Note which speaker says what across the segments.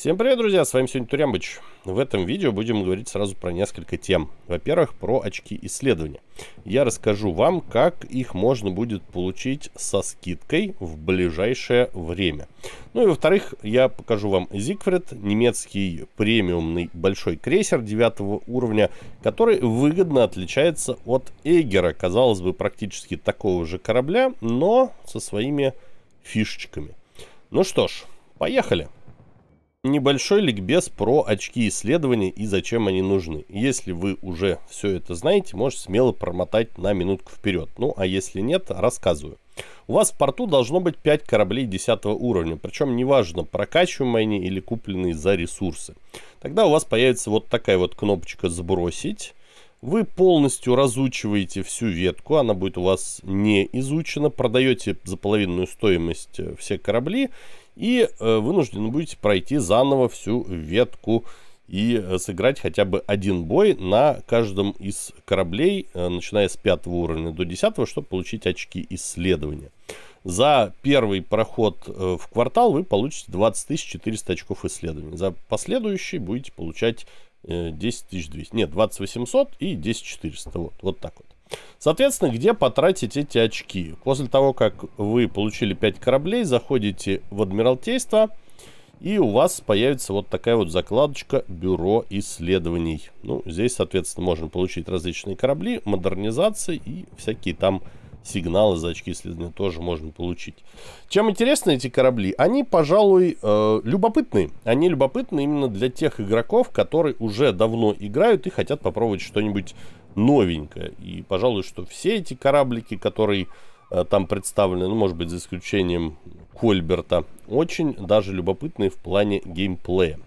Speaker 1: Всем привет, друзья! С вами сегодня Турямбыч. В этом видео будем говорить сразу про несколько тем. Во-первых, про очки исследования. Я расскажу вам, как их можно будет получить со скидкой в ближайшее время. Ну и во-вторых, я покажу вам Зигфрид, немецкий премиумный большой крейсер 9 уровня, который выгодно отличается от Эгера, казалось бы, практически такого же корабля, но со своими фишечками. Ну что ж, поехали! Поехали! Небольшой ликбез про очки исследований и зачем они нужны. Если вы уже все это знаете, можете смело промотать на минутку вперед. Ну, а если нет, рассказываю. У вас в порту должно быть 5 кораблей 10 уровня, причем неважно, прокачиваемые они или купленные за ресурсы. Тогда у вас появится вот такая вот кнопочка «Сбросить». Вы полностью разучиваете всю ветку, она будет у вас не изучена, продаете за половинную стоимость э, все корабли и э, вынуждены будете пройти заново всю ветку и э, сыграть хотя бы один бой на каждом из кораблей, э, начиная с пятого уровня до десятого, чтобы получить очки исследования. За первый проход в квартал вы получите 20 400 очков исследования, За последующий будете получать 10 200. Нет, 20 800 и 10 400. Вот, вот так вот. Соответственно, где потратить эти очки? После того, как вы получили 5 кораблей, заходите в Адмиралтейство, и у вас появится вот такая вот закладочка «Бюро исследований». Ну, здесь, соответственно, можно получить различные корабли, модернизации и всякие там сигналы за очки исследования тоже можно получить. Чем интересны эти корабли? Они, пожалуй, э, любопытны. Они любопытны именно для тех игроков, которые уже давно играют и хотят попробовать что-нибудь новенькая И, пожалуй, что все эти кораблики, которые э, там представлены, ну, может быть, за исключением Кольберта, очень даже любопытные в плане геймплея.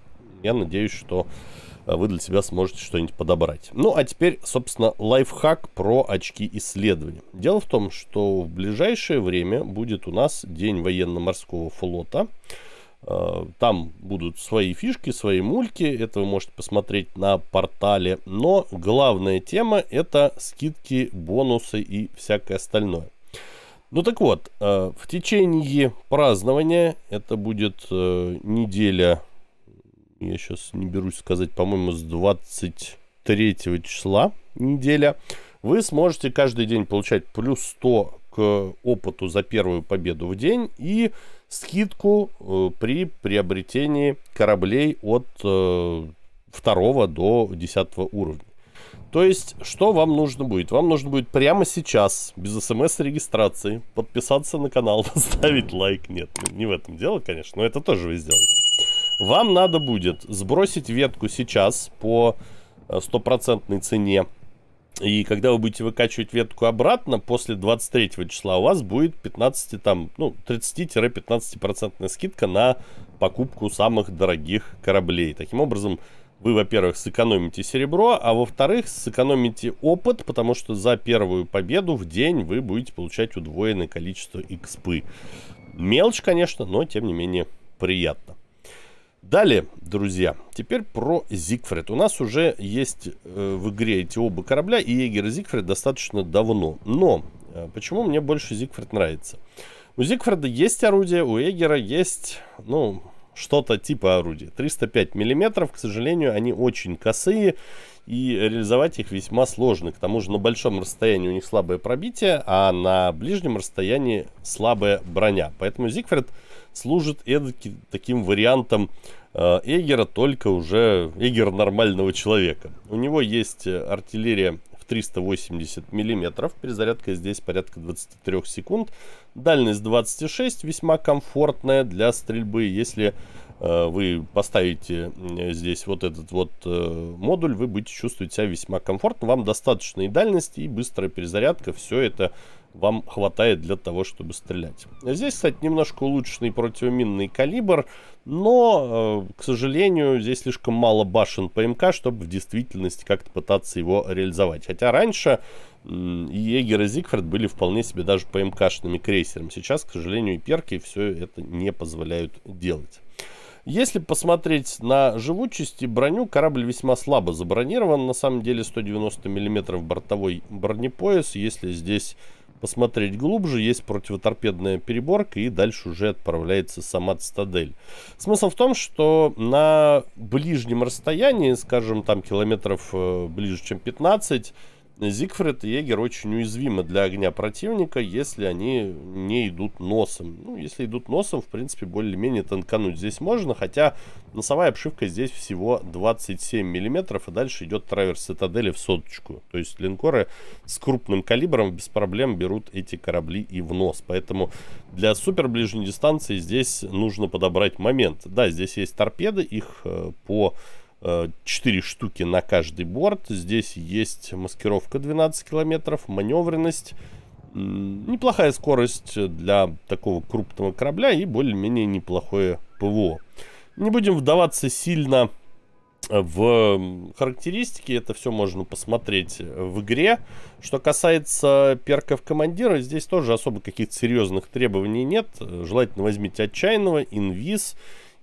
Speaker 1: Я надеюсь, что э, вы для себя сможете что-нибудь подобрать. Ну, а теперь, собственно, лайфхак про очки исследования. Дело в том, что в ближайшее время будет у нас День военно-морского флота – Э, там будут свои фишки, свои мульки. Это вы можете посмотреть на портале. Но главная тема это скидки, бонусы и всякое остальное. Ну так вот, э, в течение празднования, это будет э, неделя, я сейчас не берусь сказать, по-моему, с 23 числа неделя, вы сможете каждый день получать плюс 100 к опыту за первую победу в день и скидку э, при приобретении кораблей от э, второго до десятого уровня. То есть, что вам нужно будет? Вам нужно будет прямо сейчас, без смс-регистрации, подписаться на канал, поставить лайк. Нет, ну, не в этом дело, конечно, но это тоже вы сделаете. Вам надо будет сбросить ветку сейчас по э, стопроцентной цене и когда вы будете выкачивать ветку обратно, после 23 числа у вас будет 15, там, ну, 30-15% скидка на покупку самых дорогих кораблей. Таким образом, вы, во-первых, сэкономите серебро, а во-вторых, сэкономите опыт, потому что за первую победу в день вы будете получать удвоенное количество экспы. Мелочь, конечно, но тем не менее приятно. Далее, друзья, теперь про Зигфрид. У нас уже есть э, в игре эти оба корабля и Егер и Зигфрид достаточно давно. Но э, почему мне больше Зигфрид нравится? У Зигфрида есть орудие, у Эгера есть, ну, что-то типа орудия. 305 миллиметров, к сожалению, они очень косые и реализовать их весьма сложно. К тому же на большом расстоянии у них слабое пробитие, а на ближнем расстоянии слабая броня. Поэтому Зигфрид... Siegfried служит эдаким, таким вариантом э, Эгера, только уже Эгер нормального человека. У него есть э, артиллерия в 380 миллиметров, перезарядка здесь порядка 23 секунд, дальность 26, весьма комфортная для стрельбы, если э, вы поставите здесь вот этот вот модуль, вы будете чувствовать себя весьма комфортно. Вам достаточно и дальности, и быстрая перезарядка. Все это вам хватает для того, чтобы стрелять. Здесь, кстати, немножко улучшенный противоминный калибр, но, э, к сожалению, здесь слишком мало башен ПМК, чтобы в действительности как-то пытаться его реализовать. Хотя раньше Егер и Зигфрид были вполне себе даже ПМКшными крейсерами. Сейчас, к сожалению, и перки все это не позволяют делать. Если посмотреть на живучесть и броню, корабль весьма слабо забронирован. На самом деле 190 мм бортовой бронепояс. Если здесь посмотреть глубже, есть противоторпедная переборка и дальше уже отправляется сама цитадель. Смысл в том, что на ближнем расстоянии, скажем, там километров э, ближе, чем 15, Зигфрид и Егер очень уязвимы для огня противника, если они не идут носом. Ну, если идут носом, в принципе, более-менее танкануть здесь можно, хотя носовая обшивка здесь всего 27 миллиметров, и дальше идет траверс цитадели в соточку. То есть линкоры с крупным калибром без проблем берут эти корабли и в нос. Поэтому для супер ближней дистанции здесь нужно подобрать момент. Да, здесь есть торпеды, их э, по 4 штуки на каждый борт. Здесь есть маскировка 12 километров, маневренность, неплохая скорость для такого крупного корабля и более-менее неплохое ПВО. Не будем вдаваться сильно э, в характеристики, это все можно посмотреть в игре. Что касается перков командира, здесь тоже особо каких-то серьезных требований нет. Желательно возьмите отчаянного, инвиз, инвиз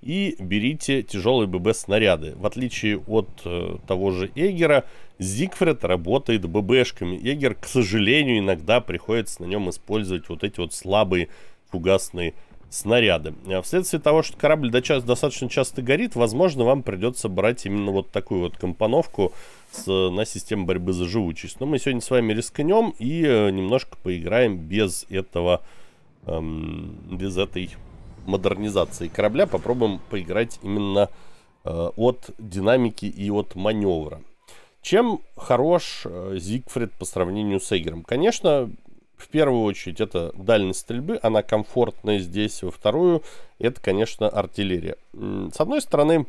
Speaker 1: и берите тяжелые ББ-снаряды. В отличие от э, того же Эгера, Зигфрид работает ББшками. Эгер, к сожалению, иногда приходится на нем использовать вот эти вот слабые фугасные снаряды. А Вследствие того, что корабль достаточно часто горит, возможно, вам придется брать именно вот такую вот компоновку с, на систему борьбы за живучесть. Но мы сегодня с вами рискнем и э, немножко поиграем без этого, эм, без этой модернизации корабля попробуем поиграть именно э, от динамики и от маневра. Чем хорош э, Зигфрид по сравнению с Эгером? Конечно, в первую очередь это дальность стрельбы, она комфортная здесь. Во вторую, это, конечно, артиллерия. С одной стороны,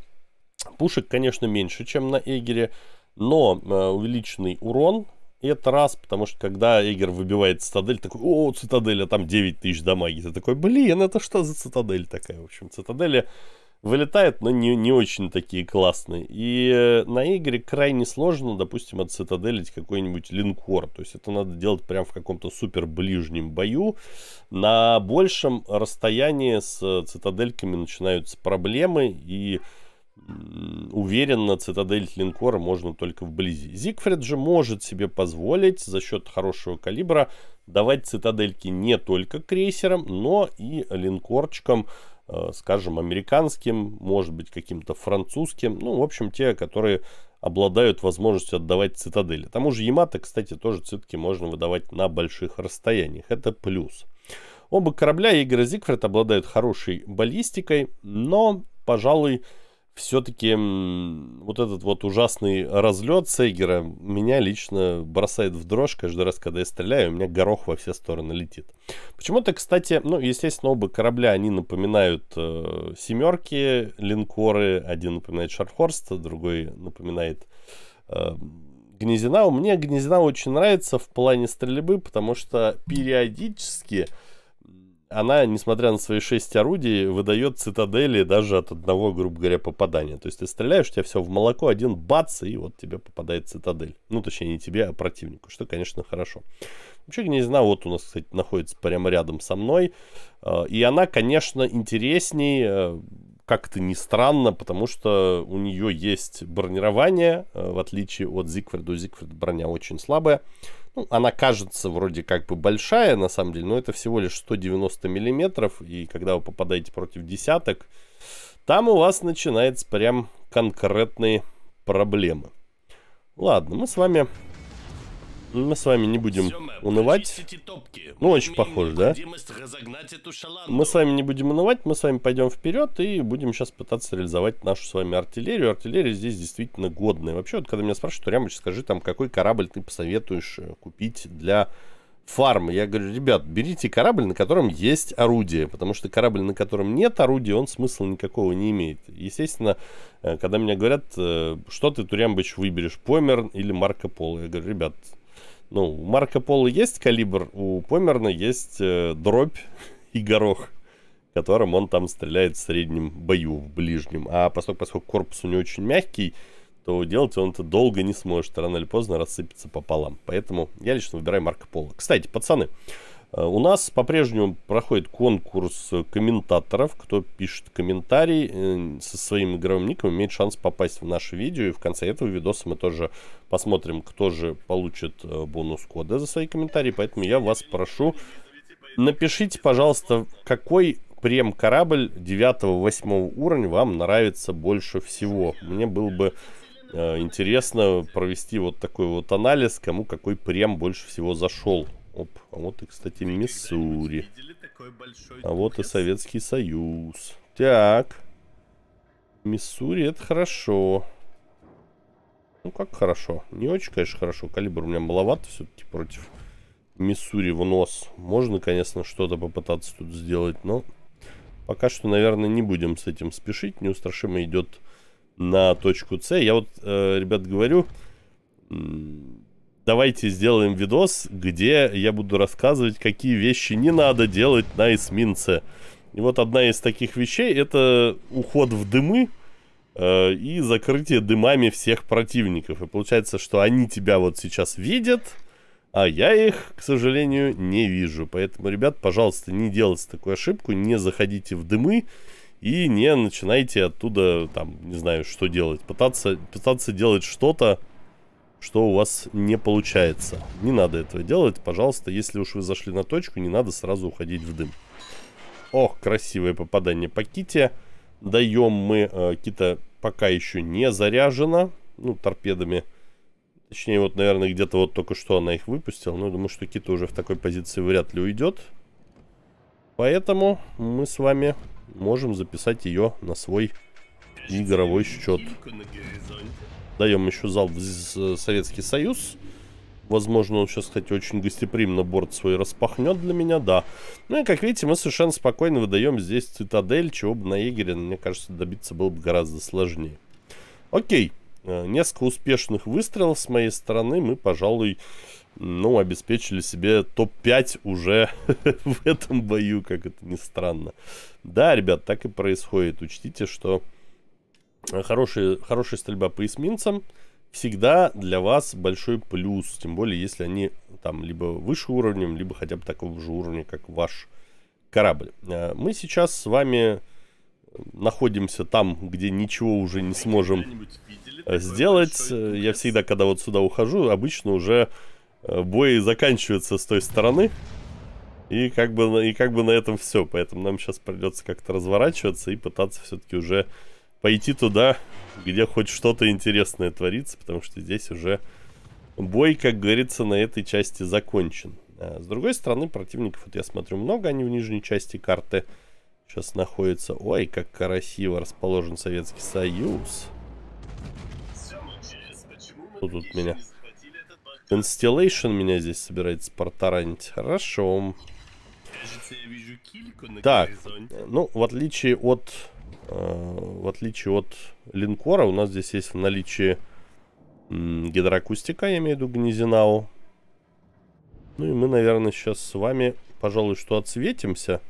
Speaker 1: пушек, конечно, меньше, чем на Эгере, но э, увеличенный урон и это раз, потому что когда Игорь выбивает цитадель, такой, о, цитадель, а там 9 тысяч дамаги. Ты такой, блин, это что за цитадель такая? В общем, цитадели вылетают, но не, не очень такие классные. И э, на Игоре крайне сложно, допустим, от отцитаделить какой-нибудь линкор. То есть это надо делать прямо в каком-то супер ближнем бою. На большем расстоянии с э, цитадельками начинаются проблемы и уверенно цитадель линкора можно только вблизи. Зигфрид же может себе позволить за счет хорошего калибра давать цитадельки не только крейсерам, но и линкорчикам, э, скажем, американским, может быть, каким-то французским. Ну, в общем, те, которые обладают возможностью отдавать цитадели. К тому же Ямато, кстати, тоже цитки можно выдавать на больших расстояниях. Это плюс. Оба корабля Игоря Зигфрид обладают хорошей баллистикой, но, пожалуй, все-таки вот этот вот ужасный разлет Сейгера меня лично бросает в дрожь каждый раз, когда я стреляю, у меня горох во все стороны летит. Почему-то, кстати, ну, естественно, оба корабля, они напоминают э, семерки, линкоры, один напоминает Шархорста, другой напоминает э, Гнезинау. Мне Гнезинау очень нравится в плане стрельбы, потому что периодически... Э, она, несмотря на свои шесть орудий, выдает цитадели даже от одного, грубо говоря, попадания. То есть ты стреляешь, у тебя все в молоко, один бац, и вот тебе попадает цитадель. Ну, точнее, не тебе, а противнику, что, конечно, хорошо. Вообще, не знаю. вот у нас, кстати, находится прямо рядом со мной. А, и она, конечно, интереснее. Э, как-то не странно, потому что у нее есть бронирование, э, в отличие от Зигфрида. У Зигфрида броня очень слабая. Ну, она кажется вроде как бы большая, на самом деле, но это всего лишь 190 миллиметров. И когда вы попадаете против десяток, там у вас начинаются прям конкретные проблемы. Ладно, мы с вами мы с вами не будем унывать. Ну, очень похоже, да? Мы с вами не будем унывать, мы с вами пойдем вперед и будем сейчас пытаться реализовать нашу с вами артиллерию. Артиллерия здесь действительно годная. Вообще, вот когда меня спрашивают, Рямыч, скажи, там, какой корабль ты посоветуешь э, купить для фарма. Я говорю, ребят, берите корабль, на котором есть орудие, потому что корабль, на котором нет орудия, он смысла никакого не имеет. Естественно, э, когда меня говорят, э, что ты, Турямбыч, выберешь, Помер или Марко Поло, я говорю, ребят, ну, у Марко Поло есть калибр, у Померна есть э, дробь и горох, которым он там стреляет в среднем бою, в ближнем. А поскольку, поскольку корпус у него очень мягкий, то делать он это долго не сможет. Рано или поздно рассыпется пополам. Поэтому я лично выбираю Марко Поло. Кстати, пацаны, Э, у нас по-прежнему проходит конкурс комментаторов. Кто пишет комментарий э, со своим игровым ником, имеет шанс попасть в наше видео. И в конце этого видоса мы тоже посмотрим, кто же получит э, бонус-коды за свои комментарии. Поэтому я вас прошу, напишите, пожалуйста, какой прем-корабль 9-8 уровня вам нравится больше всего. Мне было бы интересно провести вот такой вот анализ, кому какой прем больше всего зашел. Оп, а вот и, кстати, Миссури. А вот и Советский Союз. Так. Миссури, это хорошо. Ну, как хорошо. Не очень, конечно, хорошо. Калибр у меня маловато все-таки против Миссури в нос. Можно, конечно, что-то попытаться тут сделать, но... Пока что, наверное, не будем с этим спешить. Неустрашимо идет на точку С. Я вот, э, ребят, говорю давайте сделаем видос, где я буду рассказывать, какие вещи не надо делать на эсминце. И вот одна из таких вещей это уход в дымы э, и закрытие дымами всех противников. И получается, что они тебя вот сейчас видят, а я их, к сожалению, не вижу. Поэтому, ребят, пожалуйста, не делайте такую ошибку, не заходите в дымы и не начинайте оттуда, там, не знаю, что делать. Пытаться, пытаться делать что-то, что у вас не получается. Не надо этого делать, пожалуйста. Если уж вы зашли на точку, не надо сразу уходить в дым. Ох, красивое попадание по ките. Даем мы. Э, кита пока еще не заряжена. Ну, торпедами. Точнее, вот, наверное, где-то вот только что она их выпустила. Но я думаю, что кита уже в такой позиции вряд ли уйдет. Поэтому мы с вами можем записать ее на свой игровой счет. Даем еще зал в э, Советский Союз. Возможно, он сейчас, кстати, очень гостеприимно борт свой распахнет для меня, да. Ну и, как видите, мы совершенно спокойно выдаем здесь цитадель, чего бы на Егере, мне кажется, добиться было бы гораздо сложнее. Окей, э, несколько успешных выстрелов с моей стороны мы, пожалуй, ну, обеспечили себе топ-5 уже в этом бою, как это ни странно. Да, ребят, так и происходит. Учтите, что хорошие, хорошая стрельба по эсминцам всегда для вас большой плюс. Тем более, если они там либо выше уровнем, либо хотя бы такого же уровня, как ваш корабль. А, мы сейчас с вами находимся там, где ничего уже не сможем э, сделать. Я всегда, когда вот сюда ухожу, обычно уже э, бой заканчивается с той стороны. И как бы, и как бы на этом все. Поэтому нам сейчас придется как-то разворачиваться и пытаться все-таки уже пойти туда, где хоть что-то интересное творится, потому что здесь уже бой, как говорится, на этой части закончен. А с другой стороны, противников, вот я смотрю, много они в нижней части карты сейчас находятся. Ой, как красиво расположен Советский Союз. Кто тут меня? Constellation меня здесь собирается протаранить. Хорошо. Кажется, так, ну, в отличие от Э, в отличие от линкора, у нас здесь есть в наличии гидроакустика, я имею в виду гнезинау. Ну и мы, наверное, сейчас с вами, пожалуй, что отсветимся.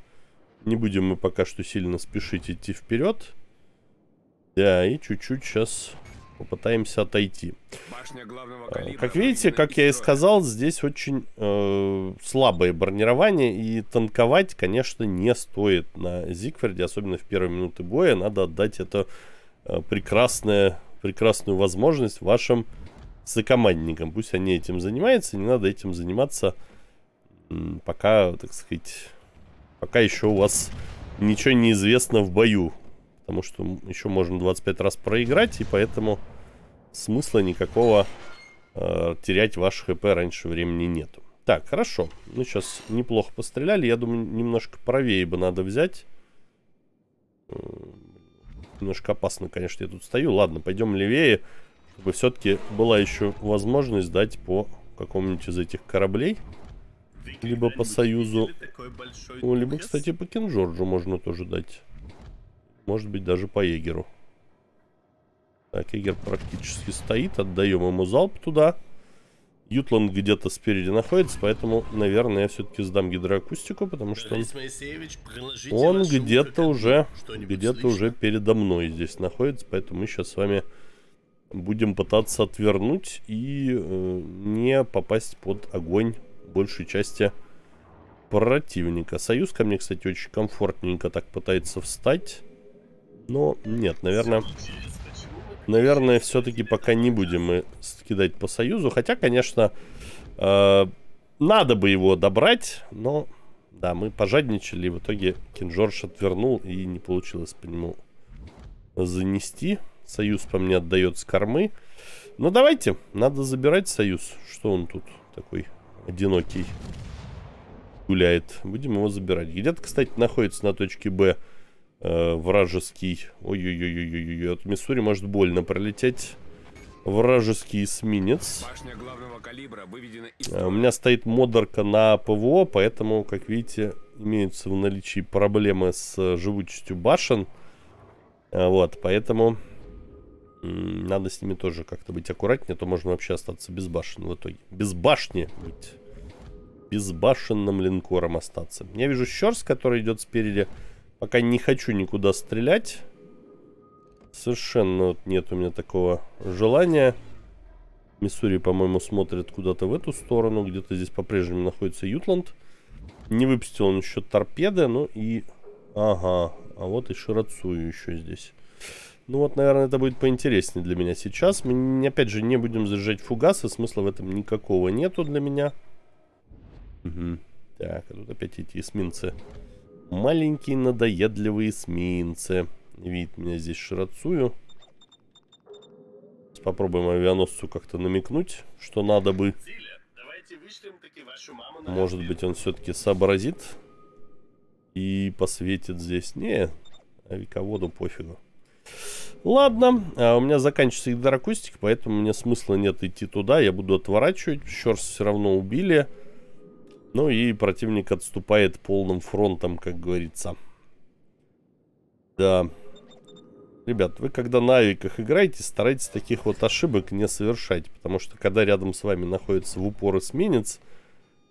Speaker 1: Не будем мы пока что сильно спешить идти вперед. Да, и чуть-чуть сейчас попытаемся отойти. Э, как видите, как я и сказал, здесь очень э, слабое бронирование, и танковать, конечно, не стоит на Зигфриде, особенно в первые минуты боя. Надо отдать эту э, прекрасную возможность вашим сокомандникам. Пусть они этим занимаются, не надо этим заниматься, пока, так сказать, пока еще у вас ничего не известно в бою. Потому что еще можно 25 раз проиграть, и поэтому смысла никакого э, терять ваш хп раньше времени нету. Так, хорошо. Ну, сейчас неплохо постреляли. Я думаю, немножко правее бы надо взять. Э, немножко опасно, конечно, я тут стою. Ладно, пойдем левее, чтобы все-таки была еще возможность дать по какому-нибудь из этих кораблей. Либо по Союзу. Ну, либо, кстати, по Кинжорджу можно тоже дать. Может быть, даже по егеру. Так, егер практически стоит. Отдаем ему залп туда. Ютланд где-то спереди находится, поэтому, наверное, я все-таки сдам гидроакустику, потому что он, он где-то уже, где-то уже передо мной здесь находится, поэтому мы сейчас с вами будем пытаться отвернуть и э, не попасть под огонь большей части противника. Союз ко мне, кстати, очень комфортненько так пытается встать. Но нет, наверное... Наверное, все-таки пока не будем мы скидать по Союзу. Хотя, конечно, э, надо бы его добрать, но... Да, мы пожадничали, в итоге Кинжорж отвернул, и не получилось по нему занести. Союз по мне отдает с кормы. но давайте, надо забирать Союз. Что он тут такой одинокий гуляет? Будем его забирать. Где-то, кстати, находится на точке Б Э, вражеский... Ой-ой-ой-ой-ой, от Миссури может больно пролететь вражеский эсминец. Из... Э, у меня стоит модерка на ПВО, поэтому, как видите, имеются в наличии проблемы с э, живучестью башен. Вот, поэтому надо с ними тоже как-то быть аккуратнее, а то можно вообще остаться без башен в итоге. Без башни быть. без башенным линкором остаться. Я вижу Щерс, который идет спереди. Пока не хочу никуда стрелять. Совершенно вот нет у меня такого желания. Миссури, по-моему, смотрит куда-то в эту сторону. Где-то здесь по-прежнему находится Ютланд. Не выпустил он еще торпеды, ну и... Ага, а вот и Ширацую еще здесь. Ну вот, наверное, это будет поинтереснее для меня сейчас. Мы, опять же, не будем заряжать фугасы, смысла в этом никакого нету для меня. Угу. Так, а тут опять эти эсминцы Маленькие надоедливые эсминцы. Видит меня здесь Шрацую. Попробуем авианосцу как-то намекнуть, что надо бы. Может быть, он все-таки сообразит и посветит здесь. Не, авиководу пофигу. Ладно, а у меня заканчивается гидроакустик, поэтому мне смысла нет идти туда. Я буду отворачивать. Еще раз все равно убили. Ну и противник отступает полным фронтом, как говорится. Да. Ребят, вы когда на авиках играете, старайтесь таких вот ошибок не совершать. Потому что когда рядом с вами находится в упор эсминец,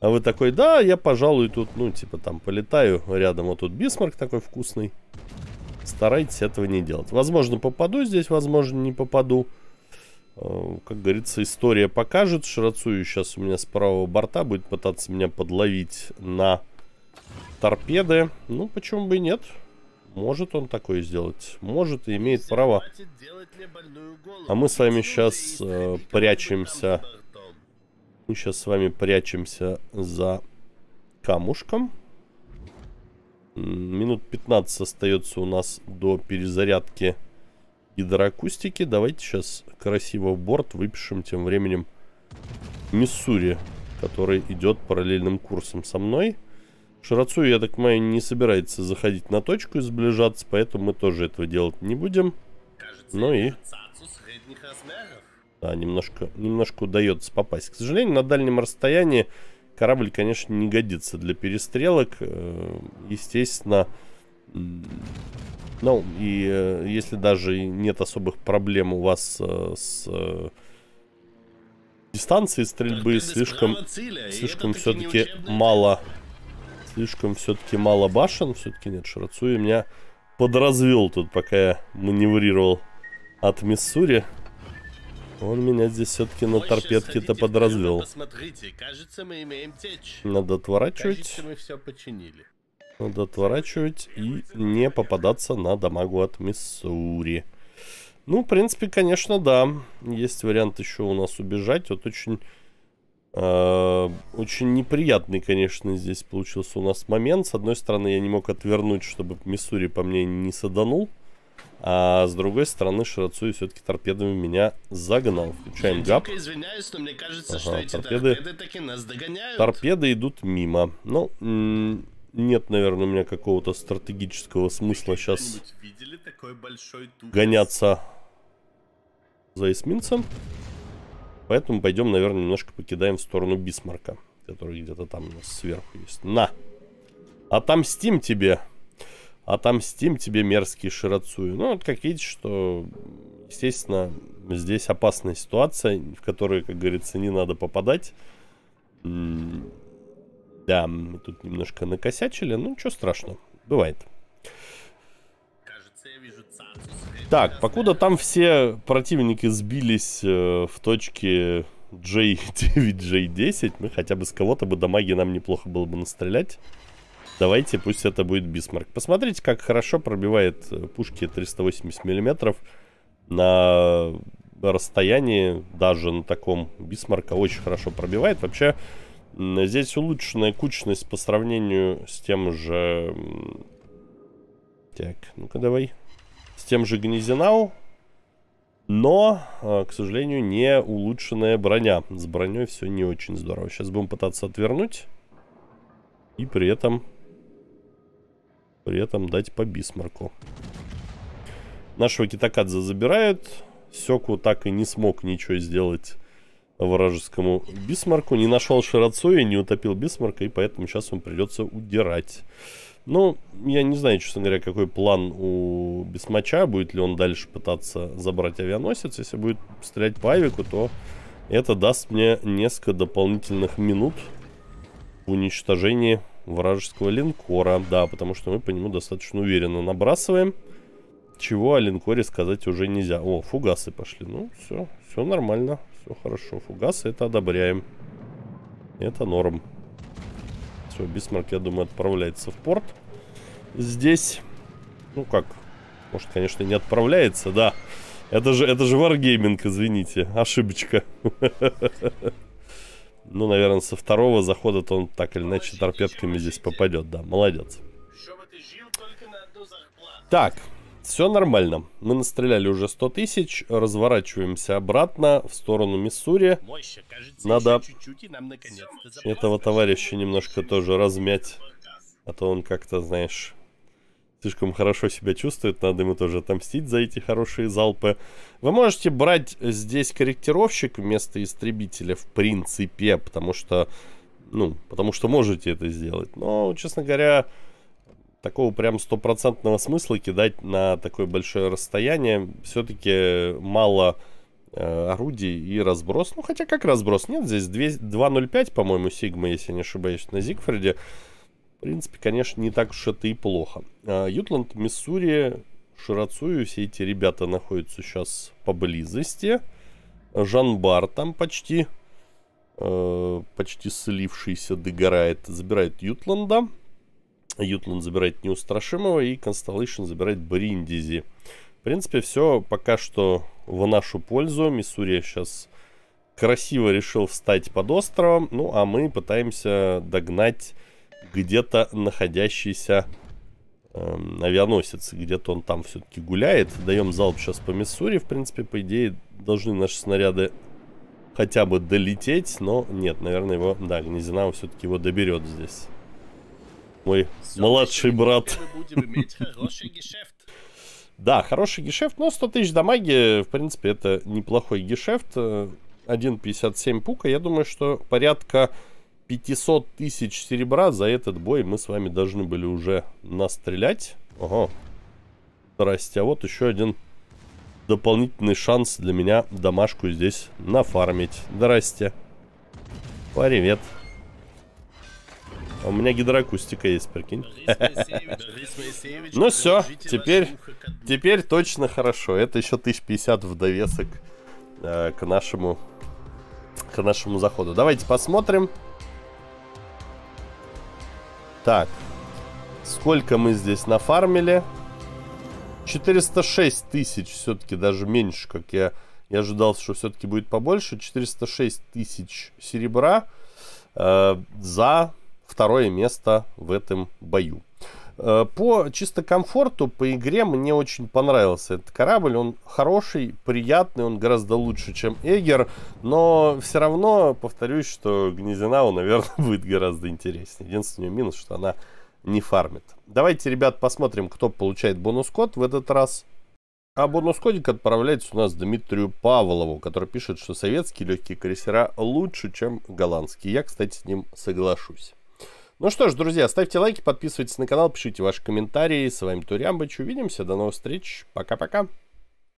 Speaker 1: а вы такой, да, я, пожалуй, тут, ну, типа там полетаю рядом. Вот тут бисмарк такой вкусный. Старайтесь этого не делать. Возможно, попаду здесь, возможно, не попаду. Попаду. Э, как говорится, история покажет. Шрацую сейчас у меня с правого борта будет пытаться меня подловить на торпеды. Ну, почему бы и нет. Может он такое сделать. Может и имеет право. А мы с вами сейчас э, прячемся. Мы сейчас с вами прячемся за камушком. Минут 15 остается у нас до перезарядки гидроакустики. Давайте сейчас красиво в борт выпишем тем временем Миссури, который идет параллельным курсом со мной. Шарацу, я так понимаю, не собирается заходить на точку и сближаться, поэтому мы тоже этого делать не будем. Кажется, ну и... Да, немножко, немножко удается попасть. К сожалению, на дальнем расстоянии корабль, конечно, не годится для перестрелок. Э, естественно, ну, и э, если даже нет особых проблем у вас э, с э, дистанцией стрельбы, Только слишком, цели, все-таки мало, слишком все-таки мало башен, все-таки нет, Шрацуи меня подразвел тут, пока я маневрировал от Миссури. Он меня здесь все-таки на торпедке-то подразвел. Кажется, Надо отворачивать. Кажется, мы все починили. Надо отворачивать и не попадаться на дамагу от Миссури. Ну, в принципе, конечно, да. Есть вариант еще у нас убежать. Вот очень... Э, очень неприятный, конечно, здесь получился у нас момент. С одной стороны, я не мог отвернуть, чтобы Миссури по мне не саданул. А с другой стороны, Ширацуи все-таки торпедами меня загнал. Включаем гап. извиняюсь, но мне кажется, ага, что эти торпеды... торпеды таки нас догоняют. Торпеды идут мимо. Ну, нет, наверное, у меня какого-то стратегического смысла сейчас видели такой большой гоняться за эсминцем. Поэтому пойдем, наверное, немножко покидаем в сторону Бисмарка, который где-то там у нас сверху есть. На! Отомстим тебе! Отомстим тебе, мерзкий Ширацуи. Ну, вот как видите, что, естественно, здесь опасная ситуация, в которую, как говорится, не надо попадать. Да, мы тут немножко накосячили, ну ничего страшного, бывает. Так, покуда там все противники сбились э, в точке J9, J10, мы хотя бы с кого-то бы дамаги нам неплохо было бы настрелять. Давайте, пусть это будет Бисмарк. Посмотрите, как хорошо пробивает э, пушки 380 мм на расстоянии, даже на таком Бисмарка очень хорошо пробивает. Вообще, Здесь улучшенная кучность по сравнению с тем же... Так, ну-ка давай. С тем же Гнезинау. Но, а, к сожалению, не улучшенная броня. С броней все не очень здорово. Сейчас будем пытаться отвернуть. И при этом... При этом дать по бисмарку. Нашего Китакадзе забирают. Секу так и не смог ничего сделать вражескому Бисмарку. Не нашел Широцоя, не утопил Бисмарка, и поэтому сейчас ему придется удирать. Ну, я не знаю, честно говоря, какой план у Бисмача. Будет ли он дальше пытаться забрать авианосец. Если будет стрелять по авику, то это даст мне несколько дополнительных минут в уничтожении вражеского линкора. Да, потому что мы по нему достаточно уверенно набрасываем. Чего о линкоре сказать уже нельзя. О, фугасы пошли. Ну, все, все нормально. Все хорошо. Фугасы это одобряем. Это норм. Все, Бисмарк, я думаю, отправляется в порт. Здесь, ну как, может, конечно, не отправляется, да. Это же, это же варгейминг, извините. Ошибочка. Ну, наверное, со второго захода-то он так или иначе торпедками здесь попадет. Да, молодец. Так, все нормально. Мы настреляли уже 100 тысяч. Разворачиваемся обратно в сторону Миссури. Мойща, кажется, Надо чуть -чуть, этого товарища немножко тоже размять. А то он как-то, знаешь, слишком хорошо себя чувствует. Надо ему тоже отомстить за эти хорошие залпы. Вы можете брать здесь корректировщик вместо истребителя в принципе. Потому что, ну, потому что можете это сделать. Но, честно говоря такого прям стопроцентного смысла кидать на такое большое расстояние. Все-таки мало э, орудий и разброс. Ну, хотя как разброс? Нет, здесь 2.05, по-моему, Сигма, если не ошибаюсь, на Зигфриде. В принципе, конечно, не так уж это и плохо. Э, Ютланд, Миссури, Ширацую, все эти ребята находятся сейчас поблизости. Жанбар там почти, э, почти слившийся, догорает, забирает Ютланда. Ютланд забирает Неустрашимого и Констеллейшн забирает Бриндизи. В принципе, все пока что в нашу пользу. Миссури сейчас красиво решил встать под островом. Ну, а мы пытаемся догнать где-то находящийся э, авианосец. Где-то он там все-таки гуляет. Даем залп сейчас по Миссури. В принципе, по идее, должны наши снаряды хотя бы долететь. Но нет, наверное, его... Да, Гнезина все-таки его доберет здесь. Мой младший брат. Да, хороший гешефт, но 100 тысяч дамаги, в принципе, это неплохой гешефт. 1.57 пука, я думаю, что порядка 500 тысяч серебра за этот бой мы с вами должны были уже настрелять. Ого. Здрасте, а вот еще один дополнительный шанс для меня домашку здесь нафармить. Здрасте. Привет. Привет. А у меня гидроакустика есть, прикинь. Ну все, теперь, теперь точно хорошо. Это еще 1050 в довесок э, к нашему к нашему заходу. Давайте посмотрим. Так. Сколько мы здесь нафармили? 406 тысяч все-таки, даже меньше, как я, я ожидал, что все-таки будет побольше. 406 тысяч серебра э, за второе место в этом бою. Э, по чисто комфорту, по игре мне очень понравился этот корабль. Он хороший, приятный, он гораздо лучше, чем Эгер. Но все равно, повторюсь, что Гнезинау, наверное, будет гораздо интереснее. Единственный минус, что она не фармит. Давайте, ребят, посмотрим, кто получает бонус-код в этот раз. А бонус-кодик отправляется у нас Дмитрию Павлову, который пишет, что советские легкие крейсера лучше, чем голландские. Я, кстати, с ним соглашусь. Ну что ж, друзья, ставьте лайки, подписывайтесь на канал, пишите ваши комментарии. С вами Турямбыч. Увидимся. До новых встреч. Пока-пока.